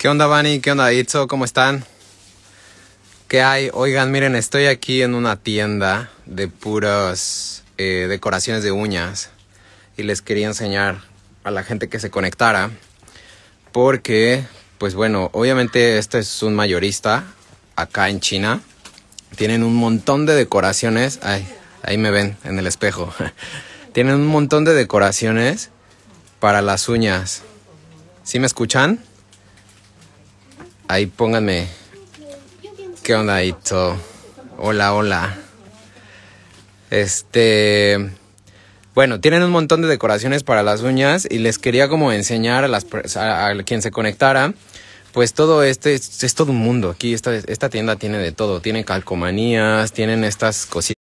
¿Qué onda, Vani? ¿Qué onda, Itzo? ¿Cómo están? ¿Qué hay? Oigan, miren, estoy aquí en una tienda de puras eh, decoraciones de uñas y les quería enseñar a la gente que se conectara porque, pues bueno, obviamente este es un mayorista acá en China. Tienen un montón de decoraciones. Ay, ahí me ven en el espejo. Tienen un montón de decoraciones para las uñas. ¿Sí me escuchan? Ahí pónganme. ¿Qué onda, Ito? Hola, hola. Este. Bueno, tienen un montón de decoraciones para las uñas y les quería como enseñar a, las, a, quien se conectara. Pues todo este es, todo un mundo. Aquí esta, esta tienda tiene de todo. Tiene calcomanías, tienen estas cositas.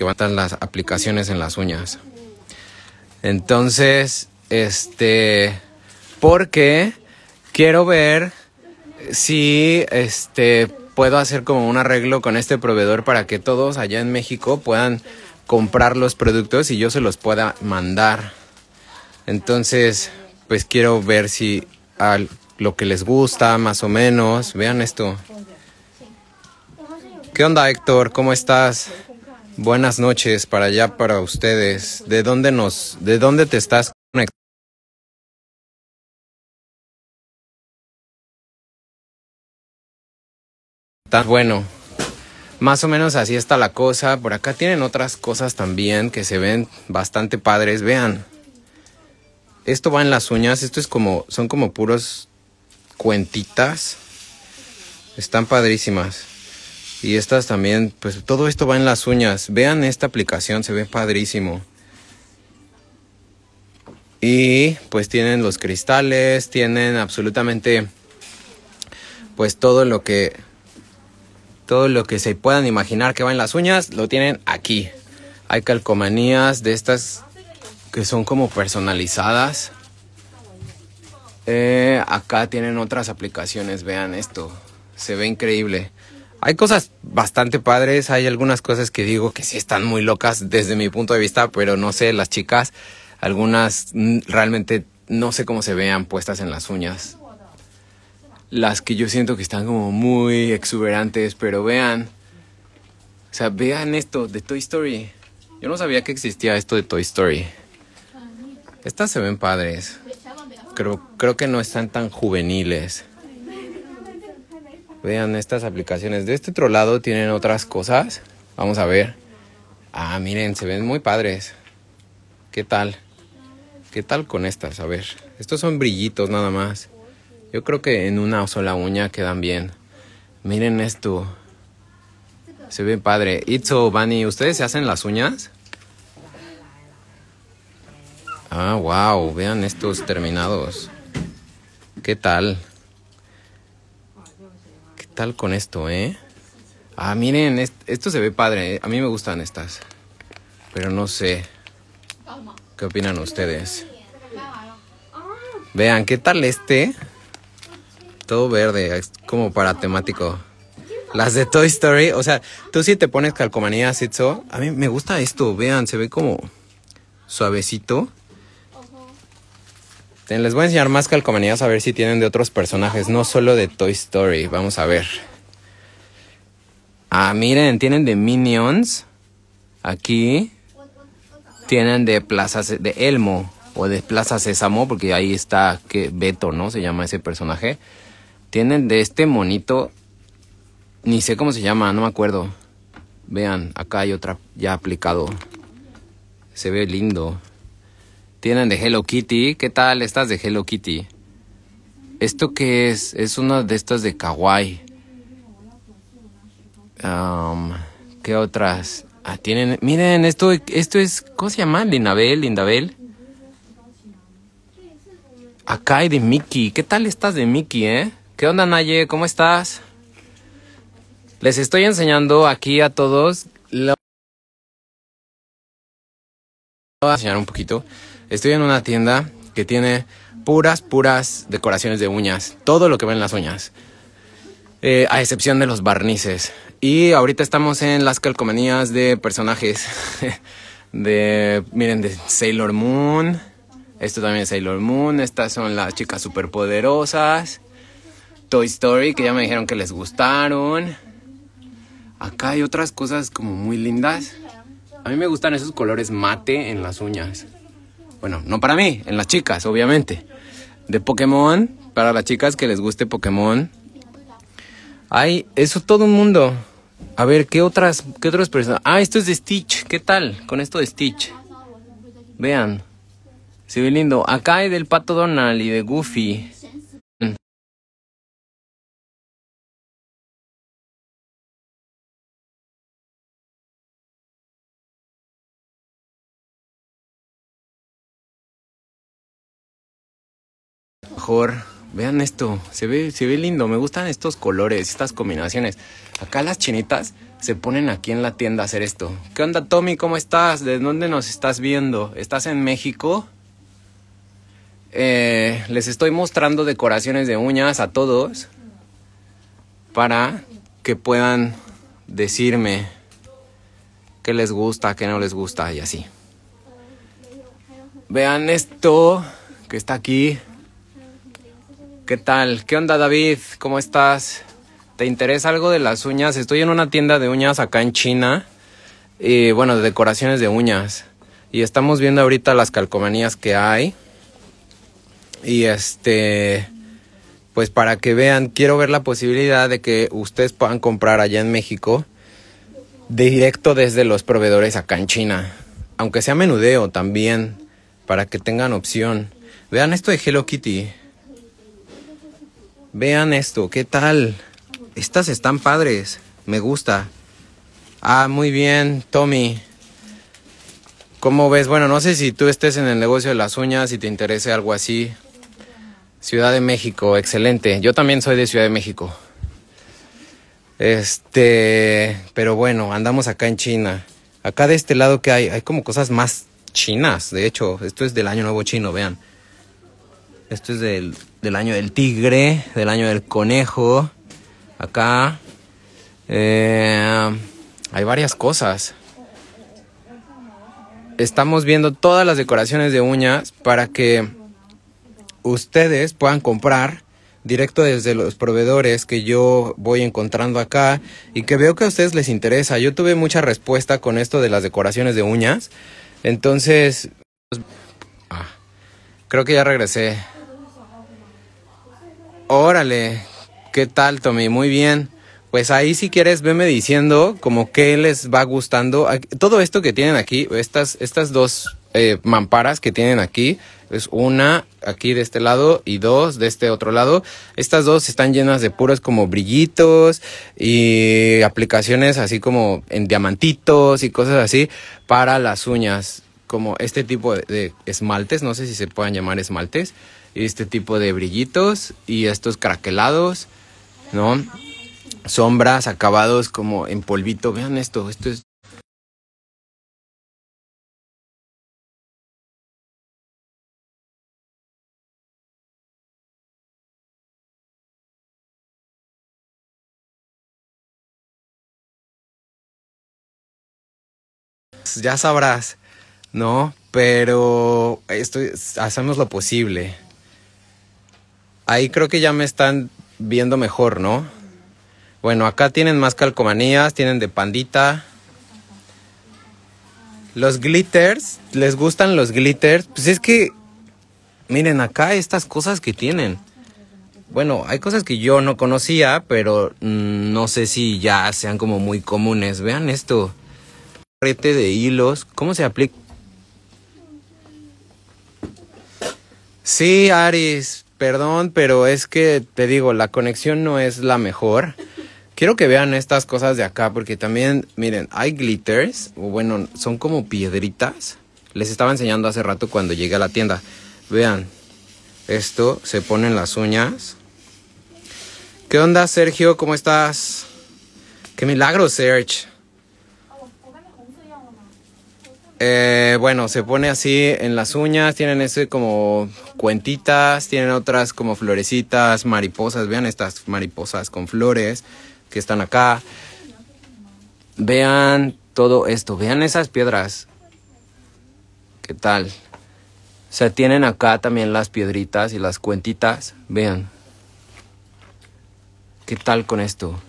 que matan las aplicaciones en las uñas. Entonces, este, porque quiero ver si este puedo hacer como un arreglo con este proveedor para que todos allá en México puedan comprar los productos y yo se los pueda mandar. Entonces, pues quiero ver si a lo que les gusta más o menos, vean esto. ¿Qué onda, Héctor? ¿Cómo estás? Buenas noches para allá para ustedes. ¿De dónde nos de dónde te estás conectando? Bueno, más o menos así está la cosa. Por acá tienen otras cosas también que se ven bastante padres. Vean. Esto va en las uñas, esto es como son como puros cuentitas. Están padrísimas. Y estas también, pues todo esto va en las uñas. Vean esta aplicación, se ve padrísimo. Y pues tienen los cristales, tienen absolutamente pues todo lo que todo lo que se puedan imaginar que va en las uñas lo tienen aquí. Hay calcomanías de estas que son como personalizadas. Eh, acá tienen otras aplicaciones, vean esto. Se ve increíble. Hay cosas bastante padres, hay algunas cosas que digo que sí están muy locas desde mi punto de vista, pero no sé, las chicas, algunas realmente no sé cómo se vean puestas en las uñas. Las que yo siento que están como muy exuberantes, pero vean, o sea, vean esto de Toy Story. Yo no sabía que existía esto de Toy Story. Estas se ven padres. Creo, creo que no están tan juveniles. Vean estas aplicaciones. De este otro lado tienen otras cosas. Vamos a ver. Ah, miren, se ven muy padres. ¿Qué tal? ¿Qué tal con estas? A ver. Estos son brillitos nada más. Yo creo que en una sola uña quedan bien. Miren esto. Se ve padre. Itzo, Bani, ¿ustedes se hacen las uñas? Ah, wow. Vean estos terminados. ¿Qué tal? con esto, eh? Ah, miren, esto se ve padre. ¿eh? A mí me gustan estas. Pero no sé. ¿Qué opinan ustedes? Vean, ¿qué tal este? Todo verde, como para temático. Las de Toy Story, o sea, tú si sí te pones calcomanías, todo, A mí me gusta esto, vean, se ve como suavecito. Este, les voy a enseñar más calcomanías a ver si tienen de otros personajes, no solo de Toy Story. Vamos a ver. Ah, miren, tienen de Minions. Aquí tienen de Plaza de Elmo o de Plaza Sésamo, porque ahí está que Beto, ¿no? Se llama ese personaje. Tienen de este monito, ni sé cómo se llama, no me acuerdo. Vean, acá hay otra ya aplicado. Se ve lindo. Tienen de Hello Kitty. ¿Qué tal estás de Hello Kitty? ¿Esto qué es? Es una de estas de kawaii. Um, ¿Qué otras? Ah, tienen... Miren, esto, esto es... ¿Cómo se llama? Lindabel, Lindabel. Acá de Mickey. ¿Qué tal estás de Mickey, eh? ¿Qué onda, Naye? ¿Cómo estás? Les estoy enseñando aquí a todos. Lo... Voy a enseñar un poquito. Estoy en una tienda que tiene puras, puras decoraciones de uñas. Todo lo que ven las uñas. Eh, a excepción de los barnices. Y ahorita estamos en las calcomanías de personajes. de, miren, de Sailor Moon. Esto también es Sailor Moon. Estas son las chicas superpoderosas. Toy Story, que ya me dijeron que les gustaron. Acá hay otras cosas como muy lindas. A mí me gustan esos colores mate en las uñas. Bueno, no para mí, en las chicas, obviamente. De Pokémon, para las chicas que les guste Pokémon. Ay, eso todo un mundo. A ver, ¿qué otras, qué otras personas? Ah, esto es de Stitch. ¿Qué tal con esto de Stitch? Vean. Sí, ve lindo. Acá hay del Pato Donald y de Goofy. Vean esto, se ve, se ve lindo, me gustan estos colores, estas combinaciones. Acá las chinitas se ponen aquí en la tienda a hacer esto. ¿Qué onda Tommy? ¿Cómo estás? ¿De dónde nos estás viendo? ¿Estás en México? Eh, les estoy mostrando decoraciones de uñas a todos para que puedan decirme qué les gusta, qué no les gusta y así. Vean esto que está aquí. ¿Qué tal? ¿Qué onda David? ¿Cómo estás? ¿Te interesa algo de las uñas? Estoy en una tienda de uñas acá en China. Y bueno, de decoraciones de uñas. Y estamos viendo ahorita las calcomanías que hay. Y este, pues para que vean, quiero ver la posibilidad de que ustedes puedan comprar allá en México directo desde los proveedores acá en China. Aunque sea menudeo también, para que tengan opción. Vean esto de Hello Kitty. Vean esto, ¿qué tal? Estas están padres. Me gusta. Ah, muy bien, Tommy. ¿Cómo ves? Bueno, no sé si tú estés en el negocio de las uñas, y te interese algo así. Ciudad de México, excelente. Yo también soy de Ciudad de México. Este, pero bueno, andamos acá en China. Acá de este lado que hay, hay como cosas más chinas. De hecho, esto es del año nuevo chino, vean. Esto es del, año del tigre, del año del conejo. Acá eh, hay varias cosas. Estamos viendo todas las decoraciones de uñas para que ustedes puedan comprar directo desde los proveedores que yo voy encontrando acá y que veo que a ustedes les interesa. Yo tuve mucha respuesta con esto de las decoraciones de uñas. Entonces, ah, creo que ya regresé. Órale, ¿qué tal Tommy? Muy bien. Pues ahí si quieres veme diciendo como qué les va gustando. Todo esto que tienen aquí, estas, estas dos eh, mamparas que tienen aquí, es una aquí de este lado y dos de este otro lado. Estas dos están llenas de puros como brillitos y aplicaciones así como en diamantitos y cosas así para las uñas, como este tipo de, esmaltes, no sé si se puedan llamar esmaltes este tipo de brillitos y estos craquelados, ¿no? Sombras acabados como en polvito. Vean esto, esto es ya sabrás, ¿no? Pero esto, hacemos lo posible. Ahí creo que ya me están viendo mejor, ¿no? Bueno, acá tienen más calcomanías, tienen de pandita. Los glitters, ¿les gustan los glitters? Pues es que, miren acá estas cosas que tienen. Bueno, hay cosas que yo no conocía, pero mm, no sé si ya sean como muy comunes. Vean esto. Rete de hilos. ¿Cómo se aplica? Sí, Aris perdón, pero es que te digo, la conexión no es la mejor. Quiero que vean estas cosas de acá porque también, miren, hay glitters, o bueno, son como piedritas. Les estaba enseñando hace rato cuando llegué a la tienda. Vean, esto se pone en las uñas. ¿Qué onda, Sergio? ¿Cómo estás? Qué milagro, Serge. Eh, bueno, se pone así en las uñas, tienen ese como cuentitas, tienen otras como florecitas, mariposas, vean estas mariposas con flores que están acá. Vean todo esto, vean esas piedras. ¿Qué tal? O sea, tienen acá también las piedritas y las cuentitas, vean. ¿Qué tal con esto?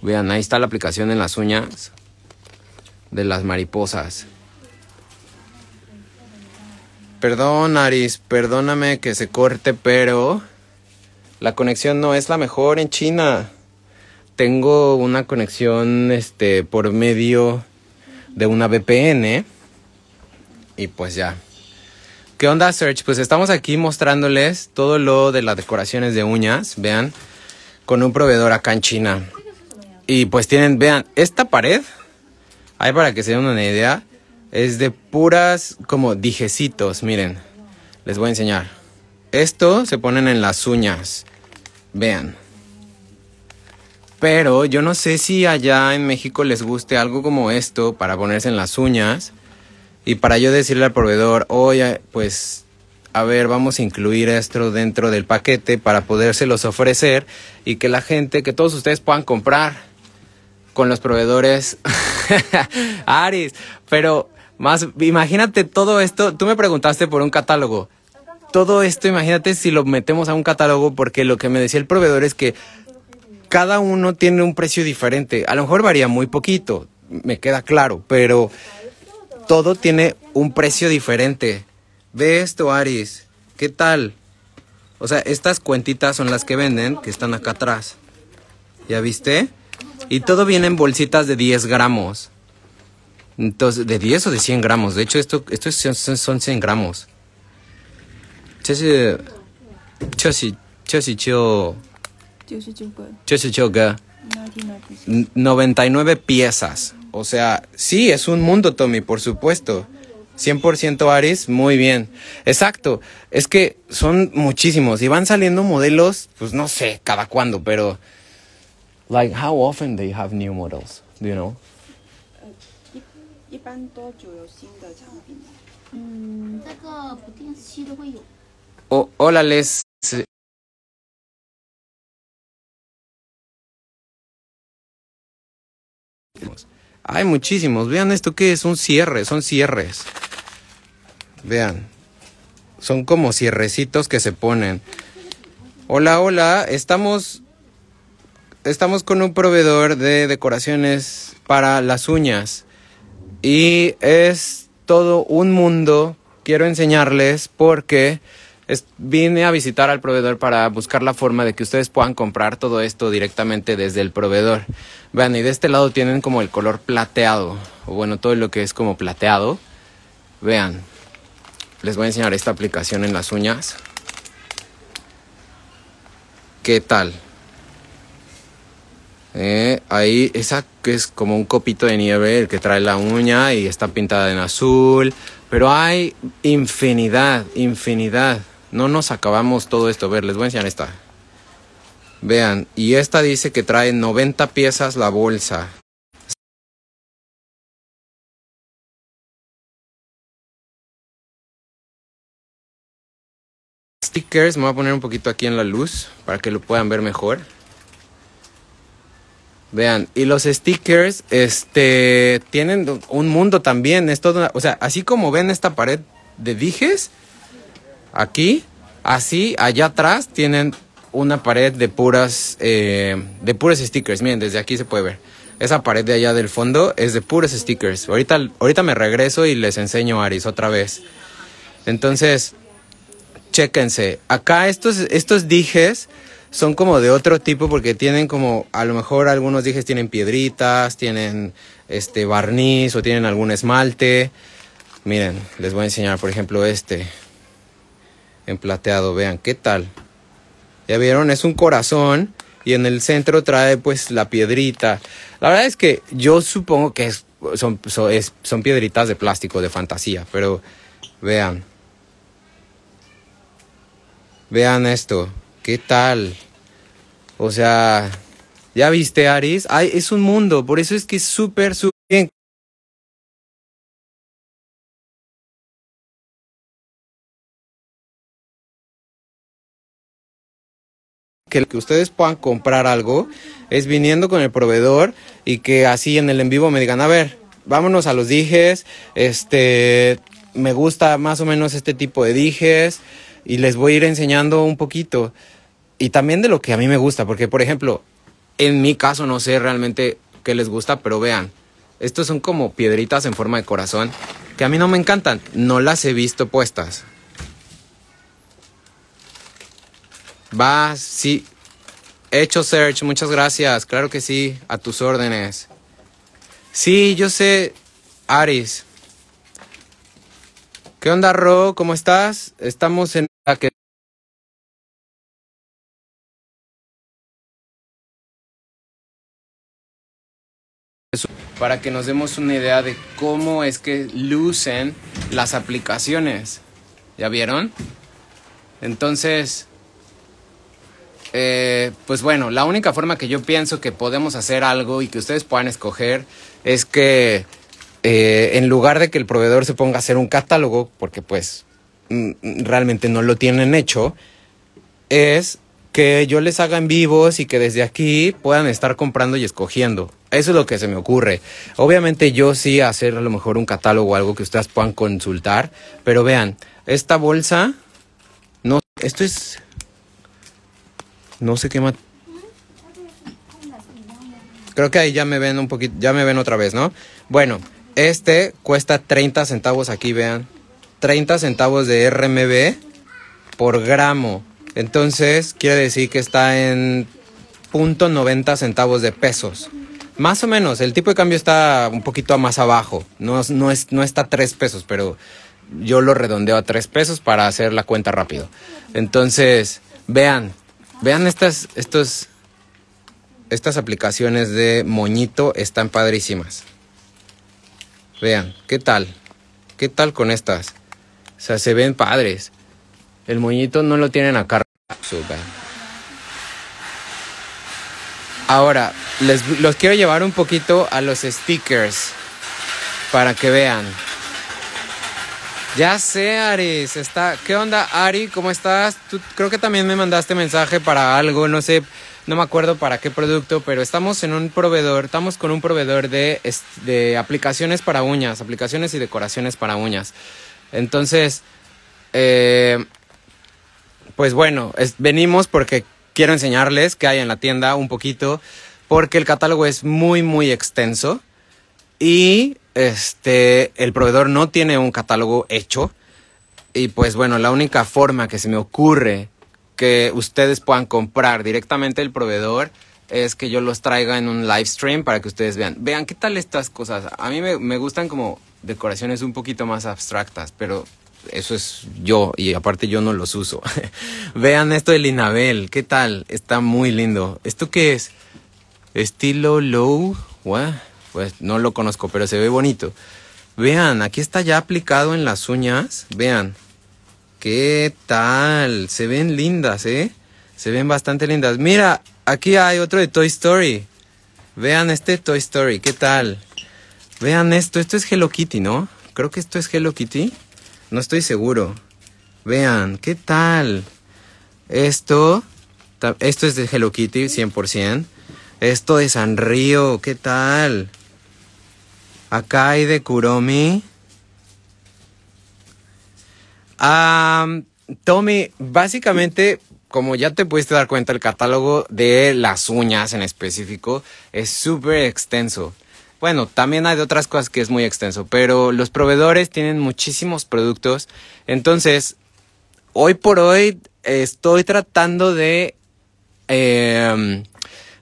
Vean, ahí está la aplicación en las uñas de las mariposas. Perdón, Aris, perdóname que se corte, pero la conexión no es la mejor en China. Tengo una conexión este por medio de una VPN ¿eh? y pues ya. ¿Qué onda, Search? Pues estamos aquí mostrándoles todo lo de las decoraciones de uñas, vean, con un proveedor acá en China. Y pues tienen, vean, esta pared Ahí para que se den una idea, es de puras como dijecitos, miren. Les voy a enseñar. Esto se ponen en las uñas. Vean. Pero yo no sé si allá en México les guste algo como esto para ponerse en las uñas. Y para yo decirle al proveedor, oye, pues, a ver, vamos a incluir esto dentro del paquete para podérselos ofrecer y que la gente, que todos ustedes puedan comprar con los proveedores. Aris, pero más, imagínate todo esto. Tú me preguntaste por un catálogo. Todo esto, imagínate si lo metemos a un catálogo, porque lo que me decía el proveedor es que cada uno tiene un precio diferente. A lo mejor varía muy poquito, me queda claro, pero todo tiene un precio diferente. Ve esto, Aris. ¿Qué tal? O sea, estas cuentitas son las que venden, que están acá atrás. ¿Ya viste? Y todo viene en bolsitas de 10 gramos. Entonces, de 10 o de 100 gramos. De hecho, esto, esto son, 100 gramos. 99 99 99 piezas. O sea, sí, es un mundo, Tommy, por supuesto. 100% Aries, muy bien. Exacto. Es que son muchísimos y van saliendo modelos, pues no sé, cada cuándo, pero Like how often they have new models? you know? hola les. Hay muchísimos. Vean esto que es un cierre, son cierres. Vean. Son como cierrecitos que se ponen. Hola, hola. Estamos estamos con un proveedor de decoraciones para las uñas y es todo un mundo. Quiero enseñarles porque vine a visitar al proveedor para buscar la forma de que ustedes puedan comprar todo esto directamente desde el proveedor. Vean, y de este lado tienen como el color plateado, o bueno, todo lo que es como plateado. Vean, les voy a enseñar esta aplicación en las uñas. ¿Qué tal? Eh, ahí esa que es como un copito de nieve el que trae la uña y está pintada en azul. Pero hay infinidad, infinidad. No nos acabamos todo esto. A ver, les voy a enseñar esta. Vean, y esta dice que trae 90 piezas la bolsa. Stickers, me voy a poner un poquito aquí en la luz para que lo puedan ver mejor. Vean, y los stickers, este, tienen un mundo también, es o sea, así como ven esta pared de dijes, aquí, así, allá atrás tienen una pared de puras, eh, de puros stickers, miren, desde aquí se puede ver, esa pared de allá del fondo es de puros stickers, ahorita, ahorita me regreso y les enseño a Aris otra vez, entonces, chéquense, acá estos, estos dijes son como de otro tipo porque tienen como, a lo mejor algunos dijes tienen piedritas, tienen este barniz o tienen algún esmalte. Miren, les voy a enseñar, por ejemplo, este en plateado, vean, ¿qué tal? Ya vieron, es un corazón y en el centro trae pues la piedrita. La verdad es que yo supongo que son, son piedritas de plástico, de fantasía, pero vean. Vean esto. ¿qué tal? O sea, ya viste, Aris? Ay, es un mundo, por eso es que es súper, súper bien. que ustedes puedan comprar algo es viniendo con el proveedor y que así en el en vivo me digan, a ver, vámonos a los dijes, este, me gusta más o menos este tipo de dijes y les voy a ir enseñando un poquito y también de lo que a mí me gusta, porque por ejemplo, en mi caso no sé realmente qué les gusta, pero vean, estos son como piedritas en forma de corazón que a mí no me encantan, no las he visto puestas. Vas, sí. Hecho search, muchas gracias, claro que sí, a tus órdenes. Sí, yo sé, Aris. ¿Qué onda, Ro? ¿Cómo estás? Estamos en... para que nos demos una idea de cómo es que lucen las aplicaciones. ¿Ya vieron? Entonces, eh, pues bueno, la única forma que yo pienso que podemos hacer algo y que ustedes puedan escoger es que eh, en lugar de que el proveedor se ponga a hacer un catálogo, porque pues mm, mm, realmente no lo tienen hecho, es que yo les haga en vivos y que desde aquí puedan estar comprando y escogiendo. Eso es lo que se me ocurre. Obviamente yo sí hacer a lo mejor un catálogo o algo que ustedes puedan consultar, pero vean, esta bolsa, no, esto es, no sé qué más Creo que ahí ya me ven un poquito, ya me ven otra vez, ¿no? Bueno, este cuesta 30 centavos aquí, vean. 30 centavos de RMB por gramo. Entonces, quiere decir que está en .90 centavos de pesos. Más o menos, el tipo de cambio está un poquito más abajo. No, no, es, no está a 3 pesos, pero yo lo redondeo a 3 pesos para hacer la cuenta rápido. Entonces, vean, vean estas, estos, estas aplicaciones de moñito, están padrísimas. Vean, ¿qué tal? ¿Qué tal con estas? O sea, se ven padres. El moñito no lo tienen acá. Super Ahora, les, los quiero llevar un poquito a los stickers para que vean. Ya sé, Ari, está... ¿Qué onda, Ari? ¿Cómo estás? creo que también me mandaste mensaje para algo, no sé, no me acuerdo para qué producto, pero estamos en un proveedor, estamos con un proveedor de, de aplicaciones para uñas, aplicaciones y decoraciones para uñas. Entonces, eh, pues bueno, venimos porque quiero enseñarles qué hay en la tienda un poquito, porque el catálogo es muy, muy extenso y este, el proveedor no tiene un catálogo hecho. Y pues bueno, la única forma que se me ocurre que ustedes puedan comprar directamente el proveedor es que yo los traiga en un live stream para que ustedes vean. Vean qué tal estas cosas. A mí me, me gustan como decoraciones un poquito más abstractas, pero eso es yo y aparte yo no los uso. Vean esto de Linabel, ¿qué tal? Está muy lindo. ¿Esto qué es? Estilo low, Pues no lo conozco, pero se ve bonito. Vean, aquí está ya aplicado en las uñas. Vean. ¿Qué tal? Se ven lindas, ¿eh? Se ven bastante lindas. Mira, aquí hay otro de Toy Story. Vean este Toy Story, ¿qué tal? Vean esto, esto es Hello Kitty, ¿no? Creo que esto es Hello Kitty. No estoy seguro. Vean, ¿qué tal? Esto, esto es de Hello Kitty 100%. Esto de Río, ¿qué tal? Acá hay de Kuromi. Um, Tommy, básicamente, como ya te pudiste dar cuenta, el catálogo de las uñas en específico es súper extenso. Bueno, también hay de otras cosas que es muy extenso, pero los proveedores tienen muchísimos productos. Entonces, hoy por hoy estoy tratando de... Em,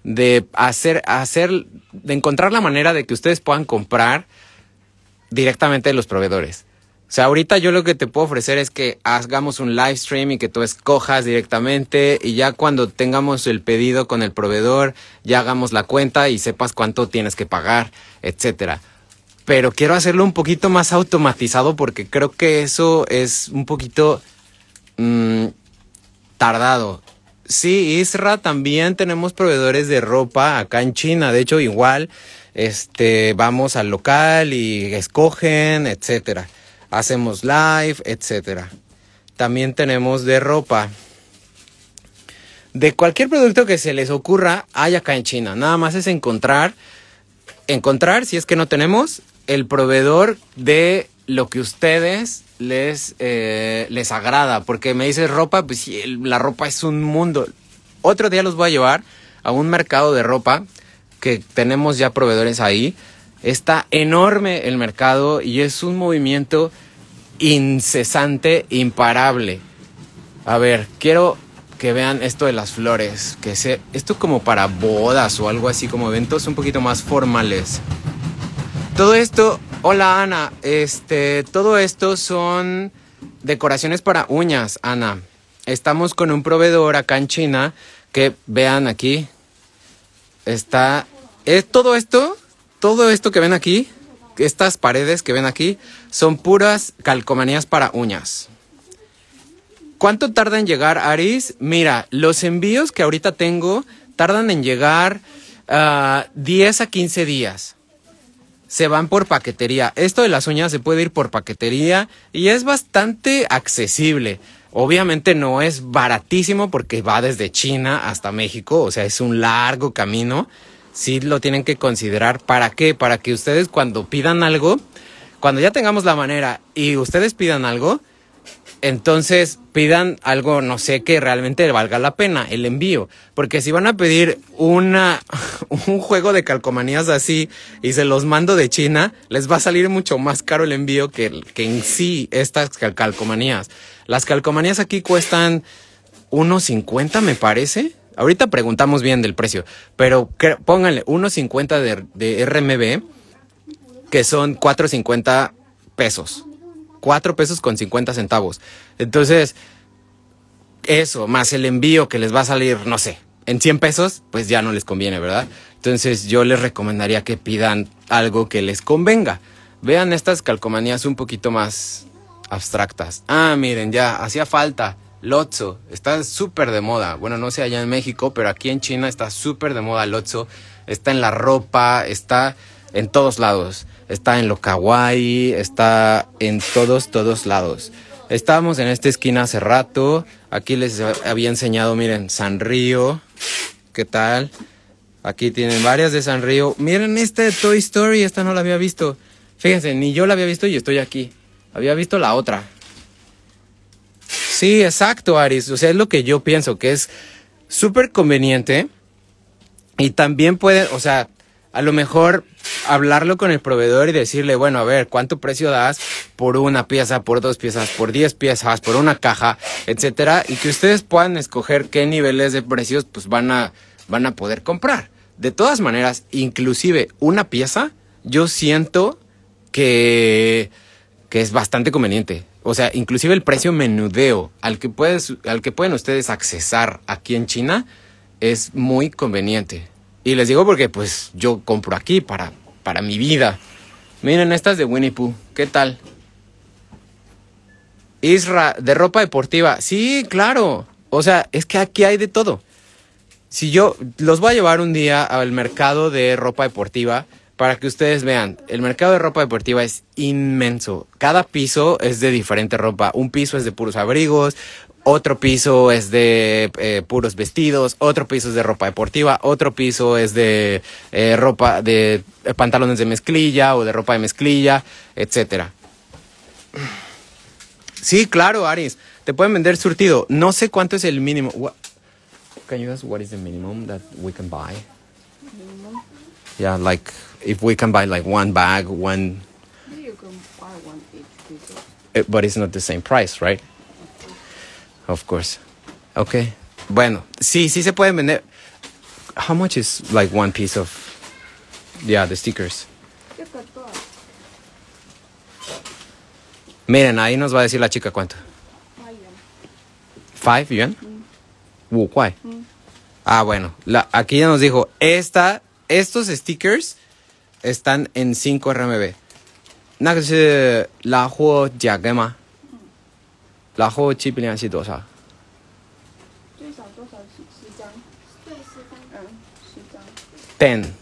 de hacer, hacer, de encontrar la manera de que ustedes puedan comprar directamente de los proveedores. O sea, ahorita yo lo que te puedo ofrecer es que hagamos un live stream y que tú escojas directamente y ya cuando tengamos el pedido con el proveedor, ya hagamos la cuenta y sepas cuánto tienes que pagar, etcétera. Pero quiero hacerlo un poquito más automatizado porque creo que eso es un poquito mm, tardado. Sí, Isra, también tenemos proveedores de ropa acá en China. De hecho, igual, este, vamos al local y escogen, etcétera hacemos live, etcétera. También tenemos de ropa. De cualquier producto que se les ocurra, hay acá en China. Nada más es encontrar, encontrar, si es que no tenemos, el proveedor de lo que ustedes les, eh, les agrada. Porque me dices ropa, pues la ropa es un mundo. Otro día los voy a llevar a un mercado de ropa que tenemos ya proveedores ahí Está enorme el mercado y es un movimiento incesante, imparable. A ver, quiero que vean esto de las flores, que se, esto como para bodas o algo así, como eventos un poquito más formales. Todo esto, hola Ana, este, todo esto son decoraciones para uñas, Ana. Estamos con un proveedor acá en China que vean aquí, está, es todo esto todo esto que ven aquí, estas paredes que ven aquí, son puras calcomanías para uñas. ¿Cuánto tarda en llegar, Aris? Mira, los envíos que ahorita tengo tardan en llegar 10 ah, a 15 días. Se van por paquetería. Esto de las uñas se puede ir por paquetería y es bastante accesible. Obviamente no es baratísimo porque va desde China hasta México, o sea, es un largo camino sí lo tienen que considerar. ¿Para qué? Para que ustedes cuando pidan algo, cuando ya tengamos la manera y ustedes pidan algo, entonces pidan algo, no sé, que realmente valga la pena el envío. Porque si van a pedir una, un juego de calcomanías así y se los mando de China, les va a salir mucho más caro el envío que, que en sí estas calcomanías. Las calcomanías aquí cuestan unos 50, me parece. Ahorita preguntamos bien del precio, pero pónganle 1.50 de, de RMB, que son 4.50 pesos. 4 pesos con 50 centavos. Entonces, eso, más el envío que les va a salir, no sé, en 100 pesos, pues ya no les conviene, ¿verdad? Entonces yo les recomendaría que pidan algo que les convenga. Vean estas calcomanías un poquito más abstractas. Ah, miren, ya hacía falta Lotso, está súper de moda. Bueno, no sé allá en México, pero aquí en China está súper de moda Lotso. Está en la ropa, está en todos lados. Está en lo kawaii, está en todos, todos lados. Estábamos en esta esquina hace rato. Aquí les había enseñado, miren, Río, ¿Qué tal? Aquí tienen varias de San Río. Miren este de Toy Story, esta no la había visto. Fíjense, ni yo la había visto y estoy aquí. Había visto la otra, Sí, exacto, Aris. O sea, es lo que yo pienso, que es súper conveniente y también puede, o sea, a lo mejor hablarlo con el proveedor y decirle, bueno, a ver, ¿cuánto precio das por una pieza, por dos piezas, por diez piezas, por una caja, etcétera? Y que ustedes puedan escoger qué niveles de precios pues van a, van a poder comprar. De todas maneras, inclusive una pieza, yo siento que que es bastante conveniente. O sea, inclusive el precio menudeo al que, puedes, al que pueden ustedes accesar aquí en China es muy conveniente. Y les digo porque pues yo compro aquí para, para mi vida. Miren estas de Winnie Pooh, ¿qué tal? Isra, de ropa deportiva. Sí, claro. O sea, es que aquí hay de todo. Si yo los voy a llevar un día al mercado de ropa deportiva, para que ustedes vean, el mercado de ropa deportiva es inmenso. Cada piso es de diferente ropa. Un piso es de puros abrigos, otro piso es de eh, puros vestidos, otro piso es de ropa deportiva, otro piso es de eh, ropa de pantalones de mezclilla o de ropa de mezclilla, etcétera. Sí, claro, Aris. Te pueden vender surtido. No sé cuánto es el mínimo. What? Can you ask what is the minimum that we can buy? like if we can buy like one bag, one. You can buy one each it, eh, but it's not the same price, right? Of course. Okay. Bueno, sí, sí se puede vender. How much is like one piece of. Yeah, the stickers. Miren, ahí nos va a decir la chica cuánto. Five yuan. Five yuan? Mm. Uh, why? Mm. Ah, bueno. La, aquí ya nos dijo, esta, estos stickers están en 5 RMB. que es la Jiagema? ¿La Jiagema es Ten.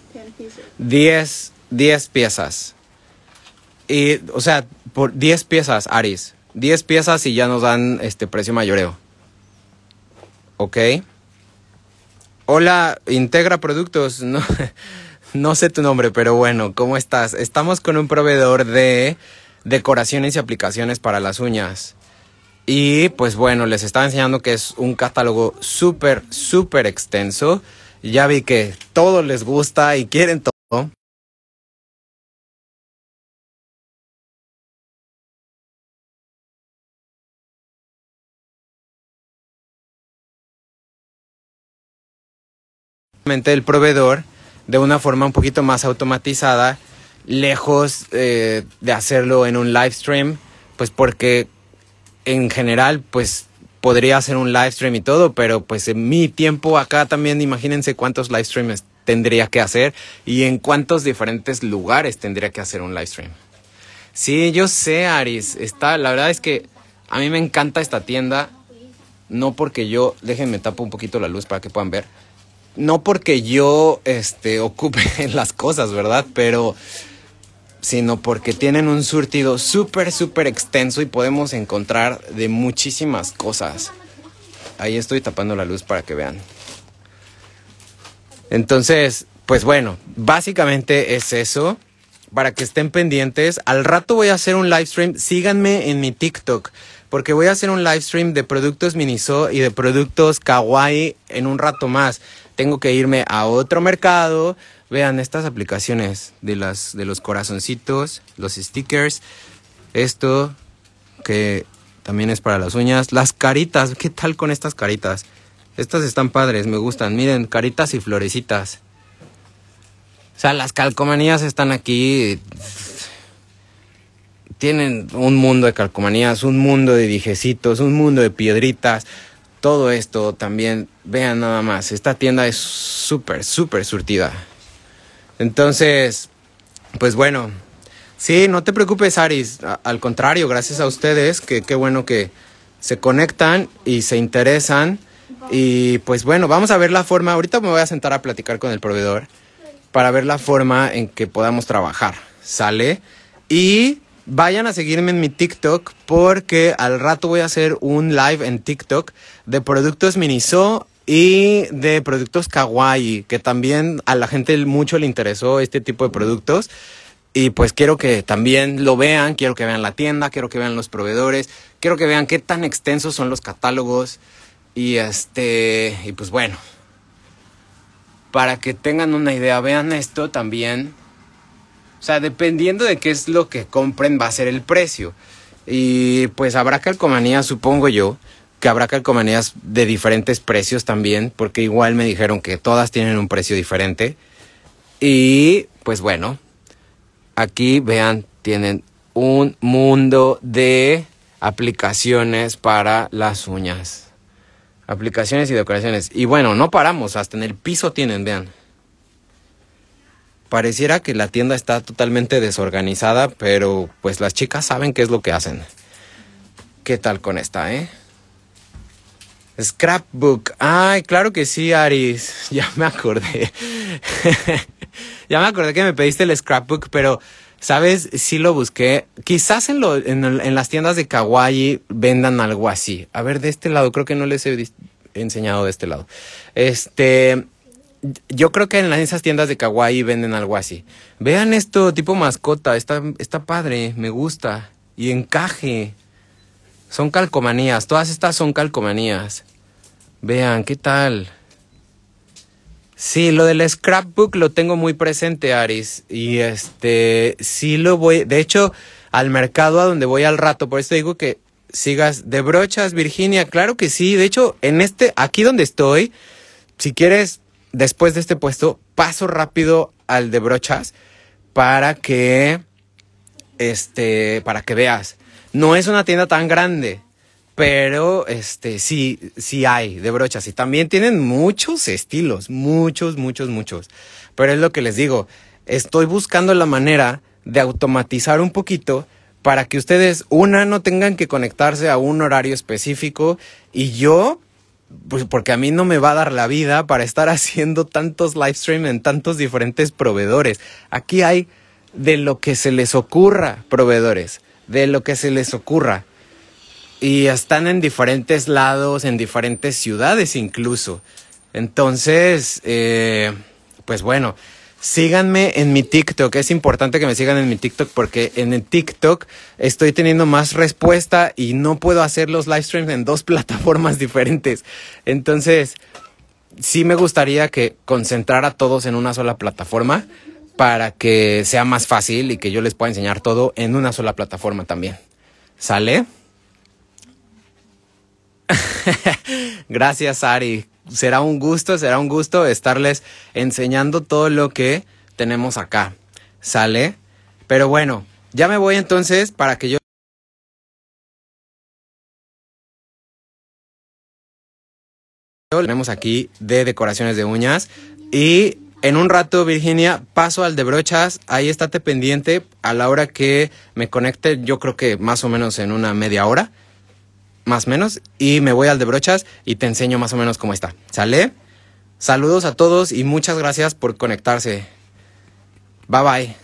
10 10 piezas. Y, o sea, por 10 piezas, Aris. 10 piezas y ya nos dan este precio mayoreo. ¿Ok? Hola, integra productos. No, no sé tu nombre, pero bueno, ¿cómo estás? Estamos con un proveedor de decoraciones y aplicaciones para las uñas. Y pues bueno, les estaba enseñando que es un catálogo súper, súper extenso. Ya vi que todo les gusta y quieren todo. El proveedor de una forma un poquito más automatizada, lejos eh, de hacerlo en un live stream, pues porque en general, pues podría hacer un live stream y todo, pero pues en mi tiempo acá también imagínense cuántos live streams tendría que hacer y en cuántos diferentes lugares tendría que hacer un live stream. Sí, yo sé, Aris, está, la verdad es que a mí me encanta esta tienda, no porque yo, déjenme tapo un poquito la luz para que puedan ver, no porque yo este, ocupe las cosas, ¿verdad? Pero sino porque tienen un surtido súper, súper extenso y podemos encontrar de muchísimas cosas. Ahí estoy tapando la luz para que vean. Entonces, pues bueno, básicamente es eso. Para que estén pendientes, al rato voy a hacer un live stream. Síganme en mi TikTok, porque voy a hacer un live stream de productos Miniso y de productos Kawaii en un rato más tengo que irme a otro mercado. Vean estas aplicaciones de, las, de los corazoncitos, los stickers, esto que también es para las uñas, las caritas, ¿qué tal con estas caritas? Estas están padres, me gustan. Miren, caritas y florecitas. O sea, las calcomanías están aquí. Tienen un mundo de calcomanías, un mundo de dijecitos, un mundo de piedritas todo esto también, vean nada más, esta tienda es súper, súper surtida. Entonces, pues bueno, sí, no te preocupes, Aris, al contrario, gracias a ustedes, que qué bueno que se conectan y se interesan. Y pues bueno, vamos a ver la forma, ahorita me voy a sentar a platicar con el proveedor para ver la forma en que podamos trabajar, ¿sale? Y Vayan a seguirme en mi TikTok porque al rato voy a hacer un live en TikTok de productos Miniso y de productos kawaii, que también a la gente mucho le interesó este tipo de productos. Y pues quiero que también lo vean, quiero que vean la tienda, quiero que vean los proveedores, quiero que vean qué tan extensos son los catálogos. Y este, y pues bueno, para que tengan una idea, vean esto también o sea, dependiendo de qué es lo que compren va a ser el precio. Y pues habrá calcomanías, supongo yo, que habrá calcomanías de diferentes precios también, porque igual me dijeron que todas tienen un precio diferente. Y pues bueno, aquí vean, tienen un mundo de aplicaciones para las uñas. Aplicaciones y decoraciones. Y bueno, no paramos, hasta en el piso tienen, vean. Pareciera que la tienda está totalmente desorganizada, pero pues las chicas saben qué es lo que hacen. ¿Qué tal con esta, eh? Scrapbook. Ay, claro que sí, Aris. Ya me acordé. ya me acordé que me pediste el scrapbook, pero, ¿sabes? Sí lo busqué. Quizás en, en, en las tiendas de Kawaii vendan algo así. A ver, de este lado, creo que no les he enseñado de este lado. Este, yo creo que en esas tiendas de kawaii venden algo así. Vean esto, tipo mascota, está, está padre, me gusta. Y encaje. Son calcomanías, todas estas son calcomanías. Vean, ¿qué tal? Sí, lo del scrapbook lo tengo muy presente, Aris. Y este, sí lo voy, de hecho, al mercado a donde voy al rato, por eso digo que sigas de brochas, Virginia, claro que sí. De hecho, en este, aquí donde estoy, si quieres, después de este puesto, paso rápido al de brochas para que, este, para que veas. No es una tienda tan grande, pero este, sí, sí hay de brochas. Y también tienen muchos estilos, muchos, muchos, muchos. Pero es lo que les digo, estoy buscando la manera de automatizar un poquito para que ustedes, una, no tengan que conectarse a un horario específico y yo pues porque a mí no me va a dar la vida para estar haciendo tantos live stream en tantos diferentes proveedores. Aquí hay de lo que se les ocurra, proveedores, de lo que se les ocurra. Y están en diferentes lados, en diferentes ciudades incluso. Entonces, eh, pues bueno, Síganme en mi TikTok. Es importante que me sigan en mi TikTok porque en el TikTok estoy teniendo más respuesta y no puedo hacer los live streams en dos plataformas diferentes. Entonces, sí me gustaría que concentrara a todos en una sola plataforma para que sea más fácil y que yo les pueda enseñar todo en una sola plataforma también. ¿Sale? Gracias, Ari será un gusto, será un gusto estarles enseñando todo lo que tenemos acá. ¿Sale? Pero bueno, ya me voy entonces para que yo... Tenemos aquí de decoraciones de uñas y en un rato, Virginia, paso al de brochas. Ahí estate pendiente a la hora que me conecte. Yo creo que más o menos en una media hora más o menos. Y me voy al de brochas y te enseño más o menos cómo está. ¿Sale? Saludos a todos y muchas gracias por conectarse. Bye bye.